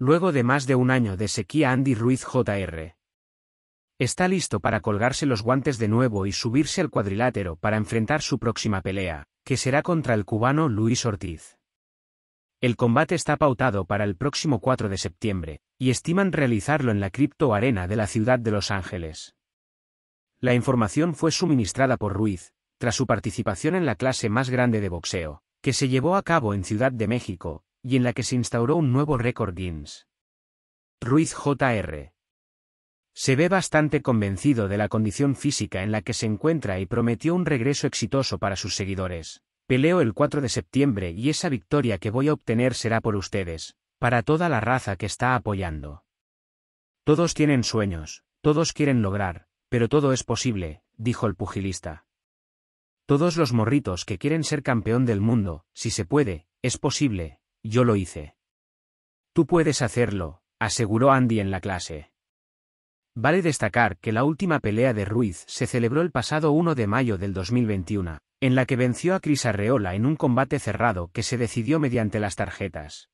Luego de más de un año de sequía Andy Ruiz Jr. Está listo para colgarse los guantes de nuevo y subirse al cuadrilátero para enfrentar su próxima pelea, que será contra el cubano Luis Ortiz. El combate está pautado para el próximo 4 de septiembre, y estiman realizarlo en la Crypto Arena de la ciudad de Los Ángeles. La información fue suministrada por Ruiz, tras su participación en la clase más grande de boxeo, que se llevó a cabo en Ciudad de México, y en la que se instauró un nuevo récord Guinness. Ruiz Jr. Se ve bastante convencido de la condición física en la que se encuentra y prometió un regreso exitoso para sus seguidores. Peleo el 4 de septiembre y esa victoria que voy a obtener será por ustedes, para toda la raza que está apoyando. Todos tienen sueños, todos quieren lograr, pero todo es posible, dijo el pugilista. Todos los morritos que quieren ser campeón del mundo, si se puede, es posible, yo lo hice. Tú puedes hacerlo, aseguró Andy en la clase. Vale destacar que la última pelea de Ruiz se celebró el pasado 1 de mayo del 2021, en la que venció a Cris Arreola en un combate cerrado que se decidió mediante las tarjetas.